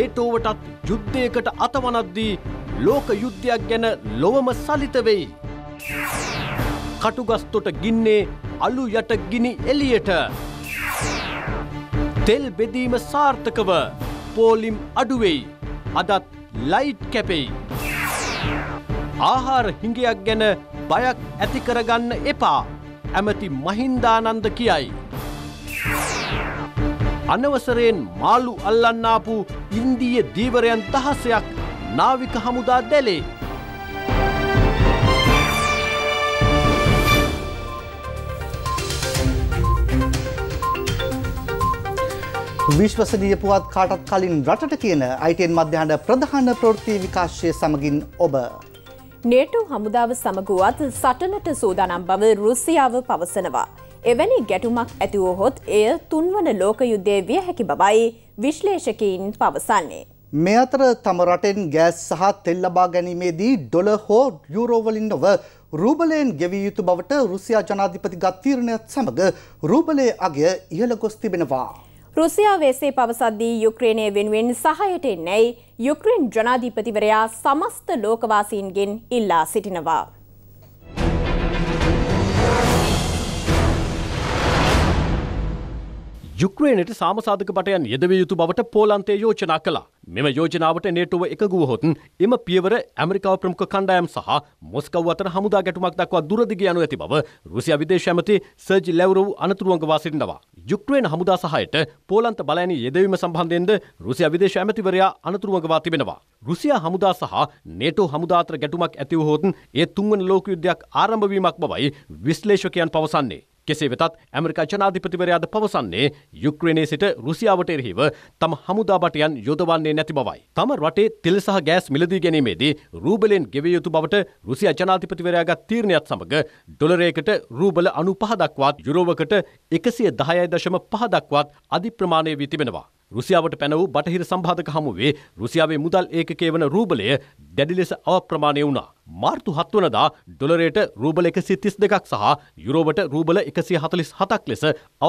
නේටෝවටත් යුද්ධයකට අතවනද්දී ලෝක යුද්ධයක් ගැන ලොවම සලිත වෙයි. කටුගස්තොට ගින්නේ අලු යට ගිනි එලියට. තෙල් බෙදීම සාර්ථකව පෝලිම් අඩුවෙයි අදත් ලයිට් කැපෙයි. ආහාර හිඟයක් ගැන බයක් ඇති කරගන්න එපා ඇමති මහින්දානන්ද කියයි. අනවසරයෙන් මාළු අල්ලන්නාපු ඉන්දීය දීවරයන් දහසයක් නාවික හමුදා දැලේ. විශ්වසනීය පුවත් කාටත් කලින් රටට කියන අයිටන් මධ්‍යහන ප්‍රධාන ප්‍රෘතිය විකාශය සමගින් ඔබ. නේටෝ හමුදාව සමගුවත් සටනට සූදානම් බව රුසියාව පවසනවා. එවැනි ගැටුමක් ඇතිවහොත් එය තුන්වන ලෝක යුද්ධය විය හැකි බවයි විශ්ලේෂකයින් පවසන්නේ. මේ අතර තම රටෙන් ගෑස් සහ තෙල් ලබා ගැනීමේදී ඩොල හෝ යුරෝවලින් නොව රූබලයෙන් ගෙවිය යුතු බවට රුසියා ජනාධිපති ගත් තීරණයත් සමඟ රූබලේ අගය ඉහළ ගොස් තිබෙනවා. රුසියාවේසේ පවසද්දී යුක්‍රේණය වෙනුවෙන් සහයට එන්නැයි යුක්‍රෙන් ජනාධීපතිවරයා සමස්ත ලෝකවාසීන්ගෙන් ඉල්ලා සිටිනවා. යුක්්‍රේණයට සාමසාධක පටයන් යෙදව යුතු බවට පෝලන්තේ යෝජනා කලා මෙම යෝජනාවට නේටුව එකගුවහොතුන් එම පියවර ඇමරිකාව ප්‍රමුඛ කණ්ඩායම් සහ මොස්කව අතර හමුදා ගැටුමක් දක්වා දුරදිග යනු ඇති බව රුසිය විදේශ ඇමති සර්ජි ලැවරව් අනතුරුවන්ගවා සිටිනවා යුක්්‍රේන හමුදා සහයට පෝලන්ත බලයන යෙදවීම සම්බන්ධයෙන්ද රුසිය විදේශ ඇමතිවරයා අනතුරුවගවා තිබෙනවා රුසියා හමුදා සහ නේටෝ හමුදාතර ගැටුමක් ඇතිවහෝතුන් ඒ තුන්වන ලෝක යුද්ධයක් ආරම්භවීමක් බවයි විශ්ලේෂකයන් පවසන්නේ කෙසේ වෙතත් ඇමරිකා ජනාධිපතිවරයාද පවසන්නේ යුක්්‍රණේ සිට රුසියාවට එරහිව තම හමුදාබටයන් යොදවන්නේ නැති බවයි. තම රටේ තෙල් සහ ගෑස් මිලදී ගැනීමේදී රූබලෙන් ගෙවිය යුතු බවට රුසියා ජනාධිපතිවරයාගත් තීරණයත් සමඟ ඩොලරයකට රූබල අනු පහදක්වත් යුරෝවකට එකසිය දහයයි දශම පහදක්වත් අධිප්‍රමාණය වී තිබෙනවා. රුසියාවට පැන වූ බටහිර සම්බාධක හමුවේ රුසියාවේ මුදල් ඒකකයේ වන රූබලය දැඩි ලෙස අවප්‍රමාණය වුණා. මාර්තු 7 වනදා ඩොලරයට රූබල 132ක් සහ යුරෝවට රූබල 147ක් ලෙස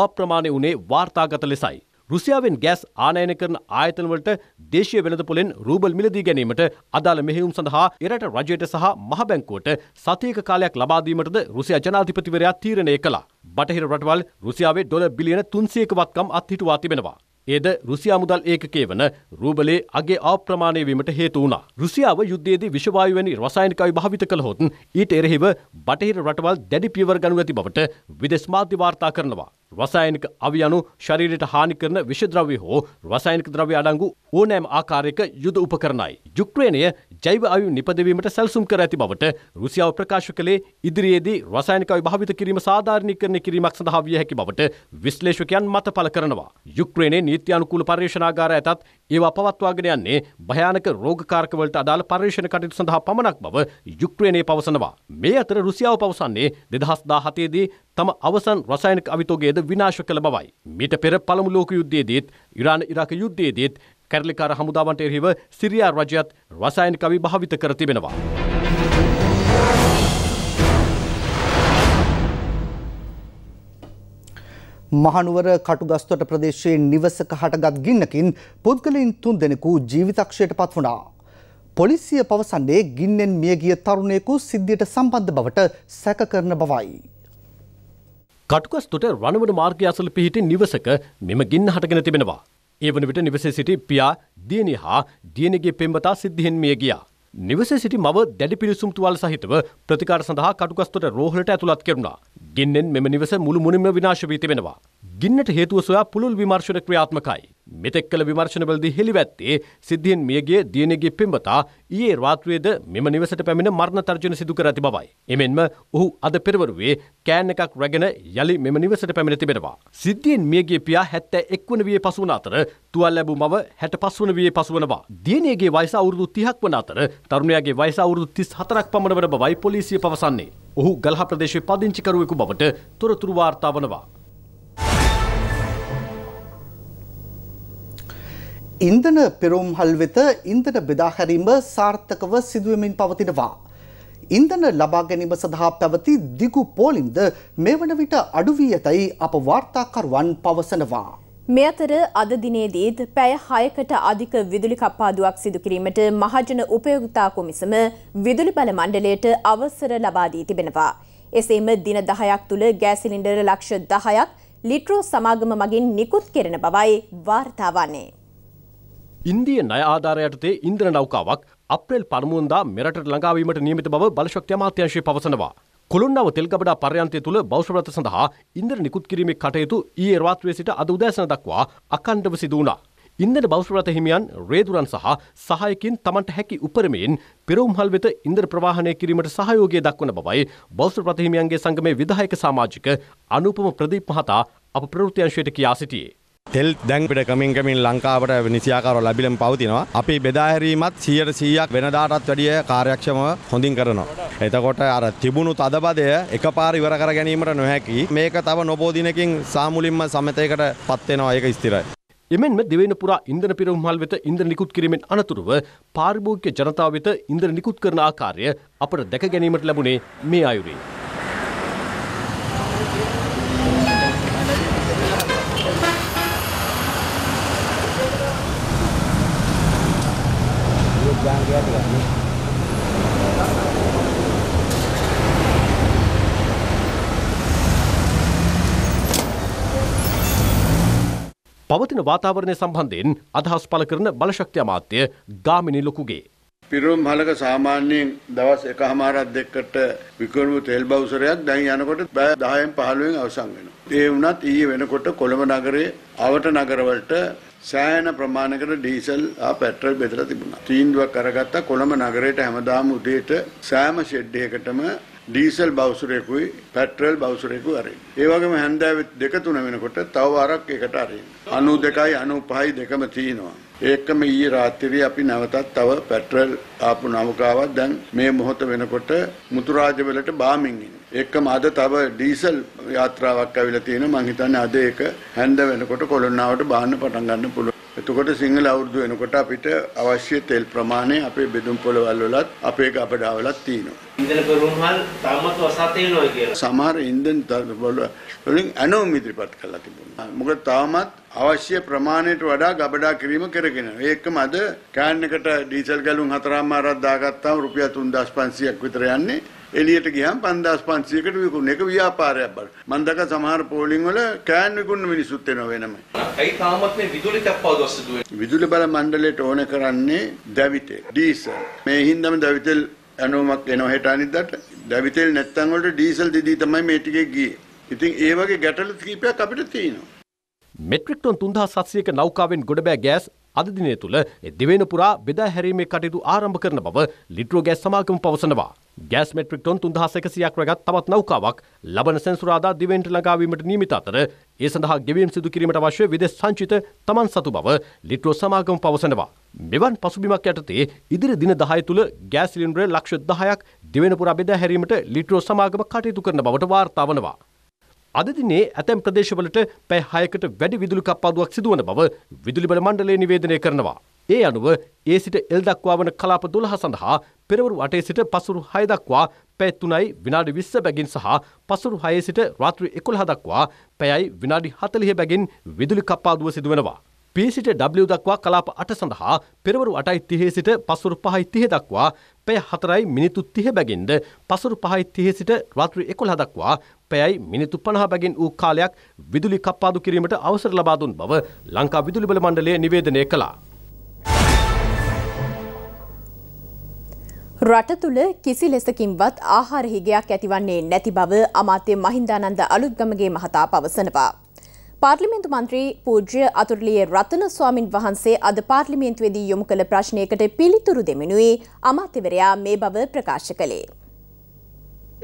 අවප්‍රමාණය වුණේ වාර්තාගත ලෙසයි. රුසියාවෙන් ගෑස් ආනයන කරන ආයතන වලට දේශීය වෙළඳ පොලෙන් රූබල් මිලදී ගැනීමට අදාළ මෙහෙයුම් සඳහා එරට රජයට සහ මහ බැංකුවට සතියක කාලයක් ලබා දීමටද රුසියා ජනාධිපතිවරයා තීරණය කළා. බටහිර රටවල් රුසියාවේ ඩොලර් බිලියන 300ක වත්කම් අත්හිටුවා තිබෙනවා. එද රුසියා මුදල් ඒකකේ වන රූබලේ අගේ ආප්‍රමාණය වීමට හේතු වුණා. රුසියාව යුද්ධයේදී විෂවායු වැනි රසායනික අයු භාවිත කළහොත් ඊට එරෙහිව බටහිර රටවල් දැඩි පියවර ගනු ඇති බවට විදේශ මාධ්‍ය වාර්තා කරනවා. රසායනික අවයනු ශරීරයට හානි කරන විෂද්‍රව්‍ය හෝ රසායනික ද්‍රව්‍ය අඩංගු ඕනෑම ආකාරයක යුද උපකරණයි. යුක්‍රේනය ජෛව අයු නිපදවීමට සැලසුම් කර ඇති බවට රුසියාව ප්‍රකාශ කළේ ඉදිරියේදී රසායනික අයු භාවිත කිරීම සාධාරණීකරණය කිරීමක් සඳහා විය හැකි බවට විශ්ලේෂකයන් මත පළ කරනවා. යුක්‍රේනයේ නීත්‍යානුකූල පර්යේෂණාගාර ඇතත් ඒවා පවත්වාගෙන යන්නේ භයානක රෝගකාරක වලට අදාළ පර්යේෂණ කටයුතු සඳහා පමණක් බව යුක්‍රේනයේ පවසනවා. මේ අතර රුසියාව පවසන්නේ 2017 දී තම අවසන් රසායනික අවිතෝගයද විනාශ කළ බවයි. මීට පෙර පළමු ලෝක යුද්ධයේදීත් ඉරාන ඉරාක යුද්ධයේදීත් කැරලිකාර හමුදාවන්ට එරෙහිව සිරියා රජයත් රසායනික අවිභාවිත කර තිබෙනවා. මහනුවර කටුගස්තොට ප්‍රදේශයේ නිවසක හටගත් ගින්නකින් පුද්ගලයින් තුන් දෙනෙකු ජීවිතක්ෂයට පත් වුණා. පොලිසිය පවසන්නේ ගින්නෙන් මියගිය තරුණයෙකු සිද්ධියට සම්බන්ධ බවට සැක කරන බවයි. කටුගස්තොට රණවන මාර්ගය අසල පිහිටි නිවසක මෙම ගින්න හටගෙන තිබෙනවා. ඒ වන විට නිවසේ සිටි පියා දියණිය හා දියණියගේ පෙම්වතා සිද්ධියෙන් මිය ගියා. නිවසේ සිටි මව දැඩි පිළිසුම් තුවාල සහිතව ප්‍රතිකාර සඳහා කටුකස්තොට රෝහලට ඇතුළත් කෙරුණා. ගින්නෙන් මෙම නිවස මුළු මුනින්ම විනාශ වී තිබෙනවා. ගින්නට හේතුව සොයා පුළුල් විමර්ශන ක්‍රියාත්මකයි. මෙතෙක් කළ විමර්ශනවලදී හෙළිවැත්තේ සිද්ධීන් මියගේ දියණියගේ පෙම්වතා ඊයේ රාත්‍රියේද මෙම නිවසට පැමිණ මරණ තර්ජන සිදු කර ඇති බවයි. එමෙන්ම ඔහු අද පෙරවරුවේ කෑන් එකක් රැගෙන යලි මෙම නිවසට පැමිණ තිබෙනවා. සිද්ධීන් මියගේ පියා 71 වන වියේ පසු වන අතර තුවාල ලැබූ මව 65 වන වියේ පසු වනවා. දියණියගේ වයස අවුරුදු 30ක් වන අතර තරුණයාගේ වයස අවුරුදු 34ක් පමණ වන බවයි පොලිසිය පවසන්නේ. ඔහු ගල්හ ප්‍රදේශයේ පදිංචිකරුවෙකු බවට තොරතුරු වාර්තා වනවා. ඉන්දන පෙරුම්හල් වෙත ඉන්දන බෙදාහැරීම සාර්ථකව සිදුවමින් පවතිනවා. ඉන්දන ලබා ගැනීම සඳහා පැවති දිගු පෝලිම්ද මේ වන විට අඩුවී ඇතැයි අප වාර්තාකරුවන් පවසනවා. මෙ අතර අද දිනේදීත් පැය හයකට අධික විදුලි කප්පාදුවක් සිදුකිරීමට මහජන උපයෝගතා කොමිසම විදුලි බල මණ්ඩලයට අවසර ලබාදී තිබෙනවා. එසේම දින දහයක් තුළ ගෑසිලින්ඩර ලක්ෂ දහයක් ලිට්‍රෝ සමාගම මගින් නිකුත් කෙරෙන බවයි වාර්තාවන්නේ. ඉන්දිය නය ආධාරයටතේ ඉන්ද්‍ර නෞකාවක් අප්‍රේල් පරමුන්දා මෙරට ළඟාවීමට නියමිත බව බලශක්ති අමාත්‍යංශය පවසනවා. කොළොන්නව තෙල්ගබඩා පර්යන්තය තුළ බෞෂ්‍රත සඳහා ඉන්ද්‍ර නිකුත් කිරීමේ කටයුතු ඒ රාත්‍රය සිට අද උදෑසන දක්වා අකණ්ඩව සිදුවනා. ඉන්දන බෞෂ්‍රත හිමියන් රේදුරන් සහ සහයකින් තමන්ට හැකි උපරමයෙන් පෙරවම්හල් වෙත ඉන්ද්‍ර ප්‍රවාහණය කිරීමට සහයෝගය දක්වන බවයි බෞස්ත්‍ර ප්‍රතිහිමියන්ගේ සංගමේ විදායක සමාජික අනුපම ප්‍රදීප් මහතා අප ප්‍රෘතියංශයට කියා සිටියේ. තෙල් දැන් පිට කමින් කමින් ලංකාවට නිසියාකාරව ලැබිලම පවතිනවා. අපි බෙදා හැරීමත් 100%ක් වෙනදාටත් වැඩිය කාර්යක්ෂමව හොඳින් කරනවා. එතකොට අර තිබුණු තදබදය එකපාර ඉවර කර ගැනීමට නොහැකි. මේක තව නොබෝ දිනකින් සාමුලින්ම සමතේකට පත් වෙනවා. ඒක ස්ථිරයි. එමෙන්ම දෙවෙන පුරා ඉන්ධන පෙරහුම්හල් වෙත ඉන්ධන නිකුත් කිරීමෙන් අනතුරුව පාරිභෝගික ජනතාව වෙත ඉන්ධන නිකුත් කරන ආකාරය අපට දැක ගැනීමට ලැබුණේ මේ අයුරින්. කියලා කියන්නේ. පවතින වාතාවරණය සම්බන්ධයෙන් අදහස් පළ කරන බලශක්ති අමාත්‍ය ගාමිණී ලොකුගේ. පිරුම් හලක සාමාන්‍යයෙන් දවස් එකහමාරක් දෙකකට විකුණු තෙල් බවුසරයක් දැන් යනකොට බෑ 10න් 15න් අවසන් වෙනවා. ඒ වුණත් ඊයේ වෙනකොට කොළඹ නගරයේ අවට නගරවලට සෑහෙන ප්‍රමාණයකට ඩීසල් ආ පෙට්‍රල් බෙදලා තිබුණා. තීන්දුවක් අරගත්තා කොළඹ නගරයට හැමදාම උදේට සෑම ෂෙඩ් එකකටම ඩීසල් බවුසරයකුයි පැට්‍රල් බවුසරයකු අරේ. ඒ වගේම හැන්දෑවෙ දෙක තුන වෙනකොට තව වරක් එකට අරින්. 92යි 95යි දෙකම තියෙනවා. ඒකම ඊයේ රාත්‍රියේ අපි නැවතත් තව පැට්‍රල් ආපු නෞකාවක් දැන් මේ මොහොත වෙනකොට මුතුරාජවලට බාමින් ඉන්නේ. ඒකම අද තව ඩීසල් යාත්‍රාවක් ඇවිල්ලා තියෙනවා. මං හිතන්නේ අද ඒක හැන්ද වෙනකොට කොළොන්නාවට බාන්න පටන් ගන්න පුළුවන්. එතකොට සිංහල අවුරුදු වෙනකොට අපිට අවශ්‍ය තෙල් ප්‍රමාණය අපේ බෙදුම් පොළවල් වලත් අපේ ගබඩාවලත් තියෙනවා. ඉන්ධන කරුම්හල් තාමත් වසතේ නෝ කියලා. සමහර ඉන්ධන වලින් ඇනෝම් ඉදිරිපත් කළා තිබුණා. මොකද තාමත් අවශ්‍ය ප්‍රමාණයට වඩා ගබඩා කිරීම කරගෙන. ඒකම අද කෑන් එකට ඩීසල් ගලුන් 4ක් මාරක් දාගත්තාම රුපියල් 3500ක් විතර යන්නේ. එළියට ගියම් 5500කට විකුණන එක ව්‍යාපාරයක් බල. මම දැක සමහර පෝලිං වල කෑන් විකුණන මිනිස්සුත් එනවා වෙනම. ඇයි තාමත් මේ විදුලි තප්පාදු අස්සදුවේ? විදුලි බල මණ්ඩලයට ඕන කරන්නේ දැවිතේ, ඩීසල්. මේ හින්දාම දැවිතෙල් ඇනුමක් එනවා හෙට අනිද්දාට. දැවිතෙල් නැත්තම් වලට ඩීසල් දෙදී තමයි මේ ටිකේ ගියේ. ඉතින් ඒ වගේ ගැටලු කීපයක් අපිට තියෙනවා. මෙට්‍රික් ටොන් 3700ක නෞකාවෙන් ගොඩබෑ ගෑස් අද දිනය තුළ දෙවෙන පුරා බෙදා හැරීමේ කටයුතු ආරම්භ කරන බව ලිට්‍රෝ ගෑස් සමාගම පවසනවා. ගෑස් මෙට්‍රික් ටොන් 3100ක් රැගත් තවත් නෞකාවක් ලබන සෙන්සුරාදා දිවෙන්ට ළඟාවීමට නියමිත අතර ඒ සඳහා ගෙවීම් සිදු කිරීමට අවශ්‍ය විදෙස් සංචිත තමන් සතු බව ලිට්‍රෝ සමාගම පවසනවා. මෙවන් පසුබිමක් යටතේ ඉදිරි දින 10 තුල ගෑස් සිලින්ඩර් ලක්ෂ 10ක් දිවෙන පුරා බෙදා හැරීමට ලිට්‍රෝ සමාගම කටයුතු කරන බවට වාර්තා වනවා. අද දිනේ ඇතැම් ප්‍රදේශවලට පැය 6කට වැඩි විදුලි කප්පාදුවක් සිදුවන බව විදුලි බල මණ්ඩලය නිවේදනය කරනවා. ඒ අනුව ඒ සිට එල් දක්වා වන කලාප 12 සඳහා පෙරවරු 8 සිට පසුරු 6 දක්වා පැය 3යි විනාඩි 20 බැගින් සහ පසුරු 6 සිට රාත්‍රී 11 දක්වා පැයයි විනාඩි 40 බැගින් විදුලි කප්පාදුව සිදුවනවා. පී සිට W දක්වා කලාප අට සඳහා පෙරවරු අටයි තිහේ සිට පසුරු පහයි තිහ දක්වා පැය හතරයි මිනිතු තිහ බැගෙන්ද පසුරු පහයි තිහ සිට රාත්‍රී එකොළහ දක්වා පැයයි මිනිතු පණහ බැගෙන් වූ කාලයක් විදුලි කප්පාදු කිරීමට අවසර ලබා දුන් බව ලංකා විදුලි බල මණ්ඩලය නිවේදනය කළා. රට තුළ කිසි ලෙසකින්වත් ආහාර හිගයක් ඇතිවන්නේ නැති බව අමාත්‍ය මහින්දානන්ද අලුත්ගමගේ මහතා පවසනවා. පාර්ලිමින්තු මන්ත්‍රී පූජ්‍ය අතුරලිය රතන ස්වාමින් වහන්සේ අද පාර්ලිමේන්තුවේදී යොමු කළ ප්‍රශ්නයකට පිළිතුරු දෙමිනුයි අමාත්‍යවරයා මේ බව ප්‍රකාශ කළේ.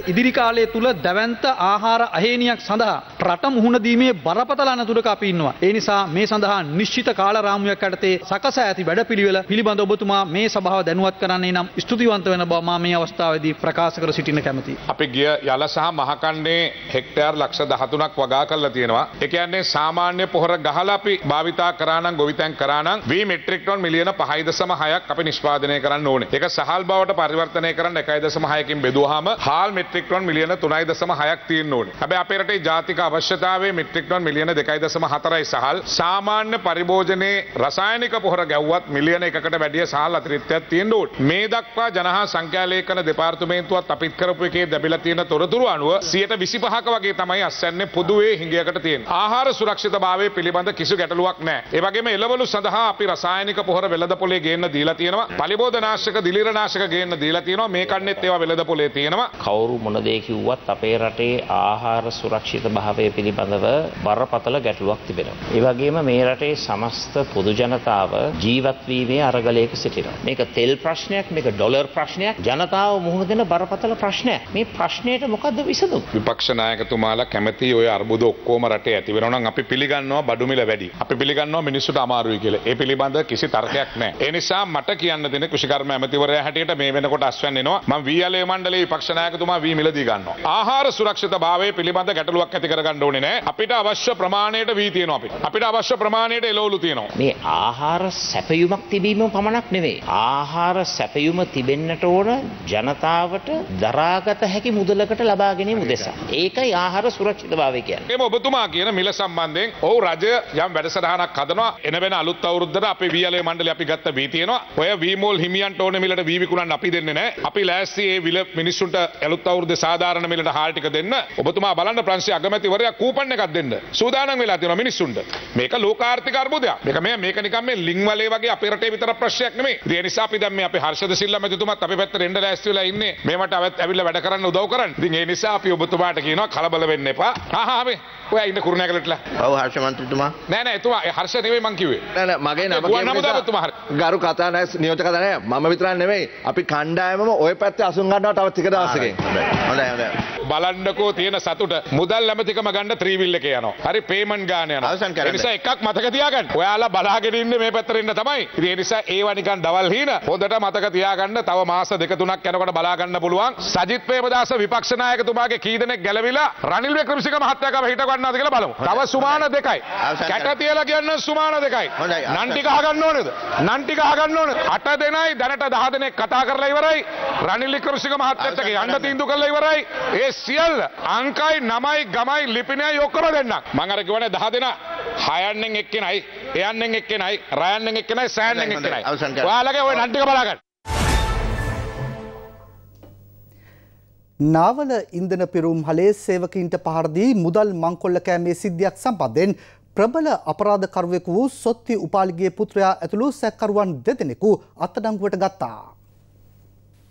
ඉදිරි කාලය තුළ දැවන්ත ආහාර අහේනියක් සඳහා රට මුහුණදීමේ බරපතල අනතුරක අපි ඉන්නවා. ඒ නිසා මේ සඳහා නිශ්චිත කාල රාමුවක් යටතේ සකසා ඇති වැඩපිළිවෙල පිළිබඳ ඔබතුමා මේ සභාව දැනුවත් කරන්නේ නම් ස්තුතිවන්ත වෙන බව මා මේ අවස්ථාවේදී ප්‍රකාශ කර සිටින්න කැමතියි. අපි ගිය යල සහ මහකණ්ඩේ හෙක්ටයාර් ලක්ෂ 13ක් වගා කරලා තියෙනවා. ඒ කියන්නේ සාමාන්‍ය පොහොර ගහලා අපි භාවිතා කරා නම් ගොවිතැන් කරා නම් V මෙට්‍රික් ටන් මිලියන 5.6ක් අපි නිෂ්පාදනය කරන්න ඕනේ. ඒක සහල් බවට පරිවර්තනය කරන්න 1.6කින් බෙදුවාම හාල් මෙට්‍රික් මිට්‍රික්ටොන් මිලියන තුනයි දසම හයක් තියෙන් ඕන හැබ අපේට ජාතික අවශ්‍යතාවේ මිට්‍රික්ටොන් මිලියන දෙකයි දසම හතරයි සහල් සාමාන්‍ය පරිභෝජනයේ රසායනික පොහර ගැව්වත් මිලියන එකට වැඩිය සහල් අතිරිත්‍යයක් තියෙන් ඕට මේ දක්වා ජනහා සංඛ්‍යාලේකන දෙපාර්තමේන්තුවත් අපිත් කරපු එකේ දැබිලා තියෙන තොරතුරු අනුව සියයට විසි පහක වගේ තමයි අස්සන්නේ පොදුවේ හිඟියකට තියෙන ආහාර සුරක්ෂිතභාවය පිළිබඳ කිසි ගැටලුවක් නෑ ඒවගේම එළවලු සඳහා අපි රසායනික පොහොර වෙළඳ පොලේ ගේන්න දීලා තියෙනවා පලිබෝධනාශක දිලිරනාශක ගේන්න දීලා තියෙනවා මේ කන්නෙත් ඒවා වෙළඳ පොලේ තියෙනවා කවුරු කවුරු මොන දේ කිව්වත් අපේ රටේ ආහාර සුරක්ෂිත භාවය පිළිබඳව බරපතල ගැටලුවක් තිබෙනවා. ඒ වගේම මේ රටේ සමස්ත පොදු ජනතාව ජීවත් වීමේ අරගලයක සිටිනවා. මේක තෙල් ප්‍රශ්නයක්, මේක ඩොලර් ප්‍රශ්නයක්, ජනතාව මුහුණ දෙන බරපතල ප්‍රශ්නයක්. මේ ප්‍රශ්නයට මොකද්ද විසඳුම? විපක්ෂ නායකතුමාලා කැමති ඔය අර්බුද ඔක්කොම රටේ ඇති වෙනවා නම් අපි පිළිගන්නවා බඩු මිල වැඩි. අපි පිළිගන්නවා මිනිස්සුන්ට අමාරුයි කියලා. ඒ පිළිබඳ කිසි තර්කයක් නැහැ. ඒ නිසා මට කියන්න දෙන කෘෂිකර්ම ඇමතිවරයා හැටියට මේ වෙනකොට අස්වැන්න එනවා. මම වීඇල්ඒ මණ්ඩලයේ විපක්ෂ නායකතුමා ලාබී මිලදී ගන්නවා. ආහාර සුරක්ෂිතභාවය පිළිබඳ ගැටලුවක් ඇති කරගන්න ඕනේ නෑ. අපිට අවශ්‍ය ප්‍රමාණයට වී තියෙනවා අපිට. අපිට අවශ්‍ය ප්‍රමාණයට එළවලු තියෙනවා. මේ ආහාර සැපයුමක් තිබීම පමණක් නෙවෙයි. ආහාර සැපයුම තිබෙන්නට ඕන ජනතාවට දරාගත හැකි මුදලකට ලබා ගැනීම උදෙසා. ඒකයි ආහාර සුරක්ෂිතභාවය කියන්නේ. මේ ඔබතුමා කියන මිල සම්බන්ධයෙන් ඔව් රජය යම් වැඩසටහනක් හදනවා. එන වෙන අලුත් අවුරුද්දට අපේ වීලේ මණ්ඩලය අපි ගත්ත වී තියෙනවා. ඔය වීමෝල් හිමියන්ට ඕනේ මිලට වී විකුණන්න අපි දෙන්නේ නැහැ. අපි ලෑස්ති ඒ විල මිනිස්සුන්ට අලුත් අවුරුද සාධාරණ මිලට හාල්ටික දෙන්න ඔබතුමා බලන්න ප්‍රංශය අගමැතිවරයා කූපන් එකක් දෙන්න සූදානම් වෙලා තියෙනවා මිනිස්සුන්ට මේක ලෝකාර්ථික අර්බුදයක් මේක මේ මේක නිකන් මේ ලිං වලේ වගේ අපේ රටේ විතර ප්‍රශ්නයක් නෙමෙයි ඒ නිසා අපි දැන් මේ අපේ හර්ෂද සිල්ලා මැතිතුමත් අපේ පැත්තට එන්න ලෑස්ති වෙලා ඉන්නේ මේවට අවත් ඇවිල්ලා වැඩ කරන්න උදව් කරන්න ඉතින් ඒ නිසා අපි ඔබතුමාට කියනවා කලබල වෙන්න එපා ආහා මේ ඔය ඉන්න කුරුණෑගලටලා ඔව් හර්ෂ මන්ත්‍රීතුමා නෑ නෑ එතුමා ඒ හර්ෂ නෙමෙයි මං කිව්වේ නෑ නෑ මගේ නම කියන්නේ ගරු කතා නෑ නියෝජක කතා නෑ මම විතරක් නෙමෙයි අපි කණ්ඩායමම ওই පැත්තේ අසුන් ගන්නවා තව ටික දවසකින් හොඳයි හොඳයි බලන්නකෝ තියෙන සතුට මුදල් ඇමතිකම ගන්න ත්‍රීවිල් එක යනවා. හරි පේමන් ගාන යනවා. අවසන් කරන්න. ඒ නිසා එකක් මතක තියාගන්න. ඔයාලා බලාගෙන ඉන්නේ මේ පැත්තට ඉන්න තමයි. ඉතින් ඒ නිසා ඒවා නිකන් දවල් හීන. හොඳට මතක තියාගන්න තව මාස දෙක තුනක් යනකොට බලා ගන්න පුළුවන්. සජිත් ප්‍රේමදාස විපක්ෂ නායකතුමාගේ කී දෙනෙක් ගැලවිලා රනිල් වික්‍රමසිංහ මහත්තයා කව හිට ගන්නවද කියලා බලමු. තව සුමාන දෙකයි. කැට තියලා කියන්න සුමාන දෙකයි. නන් ටික අහගන්න ඕනේද? නන් ටික අහගන්න ඕනේ. 8 දෙනයි දැනට 10 දෙනෙක් කතා කරලා ඉවරයි. රනිල් වික්‍රමසිංහ මහත්තයාට යන්න තීන්දුව කටයුතු කළා ඉවරයි. ඒ සියල්ල අංකයි නමයි ගමයි ලිපිනයයි ඔක්කොම දෙන්නම්. මං අර කිව්වනේ 10 දෙනා හයන්නෙන් එක්කෙනයි, එයන්නෙන් එක්කෙනයි, රයන්නෙන් එක්කෙනයි, සෑන්නෙන් එක්කෙනයි. ඔයාලගේ ওই නන් ටික බලාගන්න. නාවල ඉන්දන පිරුම් හලේ සේවකයින්ට පහරදී මුදල් මංකොල්ල කෑමේ සිද්ධියක් සම්බන්ධයෙන් ප්‍රබල අපරාධකරුවෙකු වූ සොත්ති උපාලිගේ පුත්‍රයා ඇතුළු සැකකරුවන් දෙදෙනෙකු අත්අඩංගුවට ගත්තා.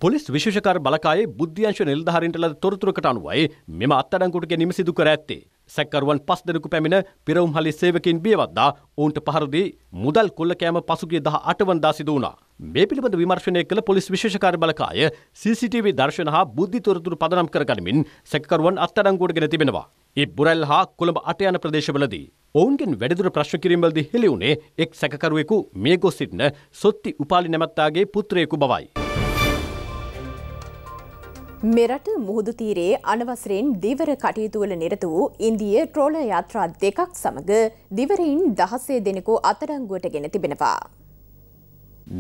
පොලිස් විශෂකාර බලකායේ බුද්ධ්‍යංශ නිල්ධාරින්ට ලද තොරතුරකට අනුවයි මෙම අත්තඩංකුට ගැනීම සිදු කර ඇත්තේ. සැක්කරුවන් පස් දෙනෙකු පැමිණ පිරවුම් හලි සේවකින් බියවද්දා ඔවුන්ට පහරදී මුදල් කොල්ල කෑම පසුගිය දහ අටවන්දා සිදු වුණා. මේ පිළිබඳ විමර්ශනය කළ පොලිස් විශේෂකාර බලකාය CCTV දර්ශන හා බුද්ධි තොරතුරු පදනම් කරගනිමින් සැකකරුවන් අත්අඩංගුවට ගෙන තිබෙනවා. ඒ බුරැල් හා කොළඹ අට යන ප්‍රදේශවලදී ඔවුන්ගෙන් වැඩිදුර ප්‍රශ්න කිරීමවලදී හෙළි වුණේ එක් සැකකරුවෙකු මිය ගොස් සිටින සොත්ති උපාලි නැමැත්තාගේ පුත්‍රයෙකු බවයි. මෙරට මුහුදු තීරයේ අනවසරෙන් දිවර කටයුතුවල නිරත වූ ඉන්දිය ට්‍රෝල යාත්‍රා දෙකක් සමඟ දිවරයින් දහසේ දෙනෙකු අතරංගුවට ගෙන තිබෙනවා.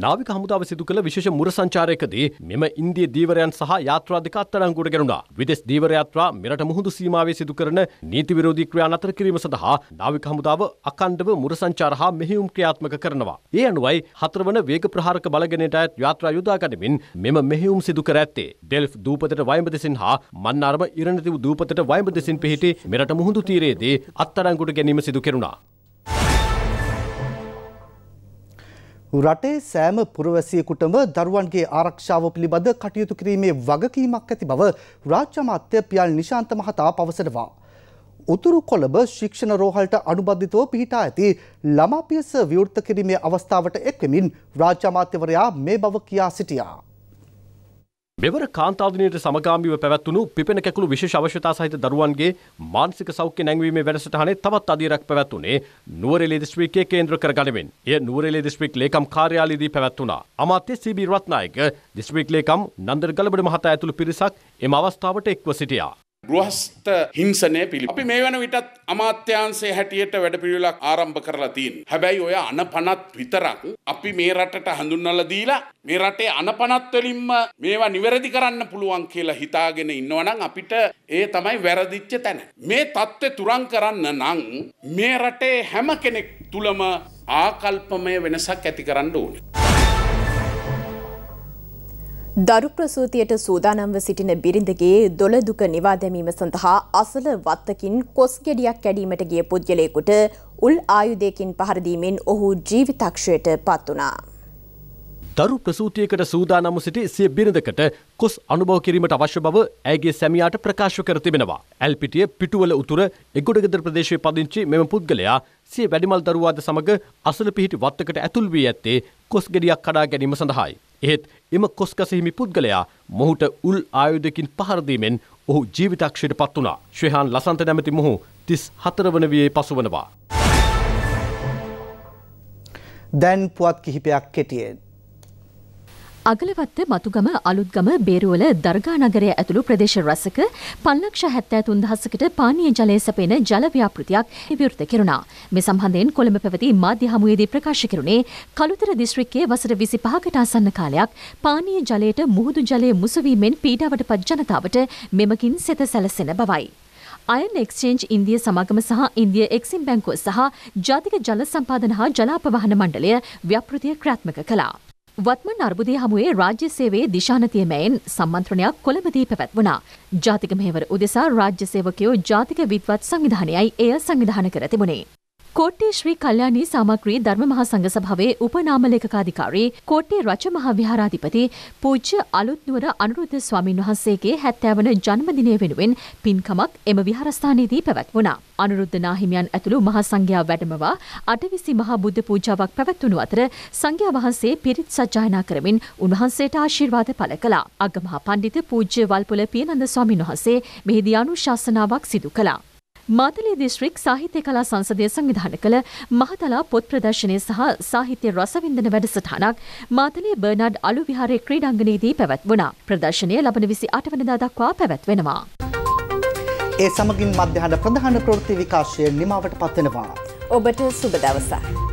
නාවික හමුදාව සිදු කළ විශේෂ මුර සංචාරයකදී මෙම ඉන්දිය දීවරයන් සහ යාත්‍රාධික අත්අඩංගුවට ගැනුණා. විදෙස් දීවර යාත්‍රා මෙරට මුහුදු සීමාවේ සිදු කරන නීති විරෝධී ක්‍රියා නතර කිරීම සඳහා නාවික හමුදාව අඛණ්ඩව මුර සංචාර හා මෙහෙයුම් ක්‍රියාත්මක කරනවා. ඒ අනුවයි හතරවන වේග ප්‍රහාරක බලගණයට අයත් යාත්‍රා යොදා ගනිමින් මෙම මෙහෙයුම් සිදු කර ඇත්තේ. ඩෙල්ෆ් දූපතට වයඹ දෙසින් හා මන්නාරම ඉරණදිව දූපතට වයඹ දෙසින් පිහිටි මෙරට මුහුදු තීරයේදී අත්අඩංගුවට ගැනීම සිදු කෙරුණා. රටේ සෑම පුරවැසියෙකුටම දරුවන්ගේ ආරක්ෂාව පිළිබඳ කටයුතු කිරීමේ වගකීමක් ඇති බව රාජ්‍ය අමාත්‍ය පියල් නිශාන්ත මහතා පවසනවා. උතුරු කොළඹ ශික්ෂණ රෝහලට අනුබද්ධිතව පිහිටා ඇති ළමා පියස විවෘත කිරීමේ අවස්ථාවට එක්වෙමින් රාජ්‍ය අමාත්‍යවරයා මේ බව කියා සිටියා. මෙවර කාන්තාවදිනයට සමගාමීව පැවැත්වුණු පිපෙන කැකුළු විශේෂ අවශ්‍යතා සහිත දරුවන්ගේ මානසික සෞඛ්‍ය නැංවීමේ වැඩසටහනේ තවත් අධීරක් පැවැත්වුණේ නුවරඑළිය දිස්ත්‍රික්කයේ කේන්ද්‍ර කරගනිමින්. එය නුවරඑළිය දිස්ත්‍රික් ලේකම් කාර්යාලයේදී පැවැත්වුණා. අමාත්‍ය සීබී රත්නායක දිස්ත්‍රික් ලේකම් නන්දර ගලබඩ මහතා ඇතුළු පිරිසක් එම අවස්ථාවට එක්ව සිටියා. ගෘහස්ත හිංසනය පිළි. අපි මේ වන විටත් අමාත්‍යන්සේ හැටියට වැඩපිළිවෙලක් ආරම්භ කරලා තියෙන. හැබැයි ඔය අනපනත් විතරක් අපි මේ රටට හඳුන්වලා දීලා මේ රටේ අනපනත් වලින්ම මේවා නිවැරදි කරන්න පුළුවන් කියලා හිතාගෙන ඉන්නවනම් අපිට ඒ තමයි වැරදිච්ච තැන. මේ தත්ත්වය තුරන් කරන්න නම් මේ රටේ හැම කෙනෙක් තුලම ආකල්පමය වෙනසක් ඇති කරන්න ඕනේ. දරු ප්‍රසූතියට සූදානම්ව සිටින බිරිඳගේ දොළදුක නිවා දැමීම සඳහා අසල වත්තකින් කොස් ගෙඩියක් කැඩීමට ගිය පුද්ගලයෙකුට උල් ආයුධයකින් පහර දීමෙන් ඔහු ජීවිතක්ෂයට පත් වුණා. දරු ප්‍රසූතියකට සූදානම් සිටි සිය බිරිඳකට කොස් අනුභව කිරීමට අවශ්‍ය බව ඇයගේ සැමියාට ප්‍රකාශ කර තිබෙනවා. ඇල්පිටිය පිටුවල උතුර එගොඩගෙදර ප්‍රදේශයේ පදිංචි මෙම පුද්ගලයා සිය වැඩිමල් දරුවාද සමග අසල පිහිටි වත්තකට ඇතුල් වී ඇත්තේ කොස් ගෙඩියක් කඩා ගැනීම සඳහායි. එහෙත් එම කොස්කසහිමි පුද්ගලයා මොහුට උල් ආයුධකින් පහරදීමෙන් ඔහු ජීවිතක්ෂයට පත් වුණා. ශ්‍රහන් ලසන්ත නැමති මොහු තිස් හතරවන වයේ පසුවනවා. දැන් පුවත් කිහිපයක් කෙටියෙන්. අගලවත්ත මතුගම අලුත්ගම බේරුවල දර්ගා නගරය ඇතුළු ප්‍රදේශ රැසක පන්ලක්ෂ හැත්තෑ තුන්දහසකට පානීය ජලය සපයන ජලව්‍යාපෘතියක් විවෘත කෙරුණා. මේ සම්බන්ධයෙන් කොළඹ පැවති මාධ්‍ය හමුවේදී ප්‍රකාශ කෙරුණේ කළුතර දිස්ත්‍රික්කයේ වසර විසි පහකට අසන්න කාලයක් පානීය ජලයට මුහුදු ජලය මුසවීමෙන් පීඩාවට පත් ජනතාවට මෙමකින් සෙත සැලසෙන බවයි. අයන් එක්ෂේන්ජ් ඉන්දිය සමාගම සහ ඉන්දිය එක්සිම් බැංකුව සහ ජාතික ජල සම්පාදන හා ජලාපවහන මණ්ඩලය ව්‍යපෘතිය ක්‍රාත්මක කලා. වත්මන් අර්බුදය හමුවේ රාජ්‍ය සේවයේ දිශානතිය මැයෙන් සම්මන්ත්‍රණයක් කොළඹදී පැවැත්වුණා. ජාතික මෙහෙවර උදෙසා රාජ්‍ය සේවකයෝ ජාතික විද්වත් සංවිධානයයි එය සංවිධාන කර තිබුණේ. ಕೋಟೆ ಶ್ರೀ ಕಲ್ಯಾಣಿ ಸಾಮಗ್ರಿ ಧರ್ಮ ಮಹಾಸಂಘ ಸಭಾವೇ ಉಪನಾಮ ಲೇಖಕಾಧಿಕಾರಿ ಕೋಟೆ ರಚ ಮಹಾವಿಹಾರಾಧಿಪತಿ ಪೂಜ್ಯ ಅಲುತ್ನೂರ ಅನುರುದ್ಧ ಸ್ವಾಮೀನ್ ವහන්ಸೇಗೆ හැත්තෑවන ජන්මදිනය වෙනුවෙන් පින්කමක් එම විහාරස්ථානයේදී පැවැත්වුණා. අනුරුද්ධ නාහිමියන් ඇතුළු මහා සංඝයා වැඩමවා අටවිසි මහා බුද්ධ පූජාවක් පැවැත්වුණු අතර සංඝයා වහන්සේ පිරිත් සජ්ජායනා කරමින් උන්වහන්සේට ආශිර්වාද පළ කළා. අගමහා පණ්ඩිත පූජ්‍ය වල්පොල පියනන්ද ස්වාමීන් වහන්සේ මෙහිදී අනුශාසනාවක් සිදු කළා. මාතලේ දිස්ත්‍රික් සාහිත්‍ය කලා සංසදය සංවිධාන කළ මහතලා පොත් ප්‍රදර්ශනය සහ සාහිත්‍ය රසවින්දන වැඩසටහනක් මාතලේ බර්නාඩ් අලු විහාරයේ ක්‍රීඩාංගණයේදී පැවැත්වුණා. ප්‍රදර්ශනය ලබන 28 වෙනිදා දක්වා පැවැත්වෙනවා. ඒ සමගින් මධ්‍යහන ප්‍රධාන ප්‍රවෘත්ති විකාශය නිමවට පත්වෙනවා. ඔබට සුබ දවසක්.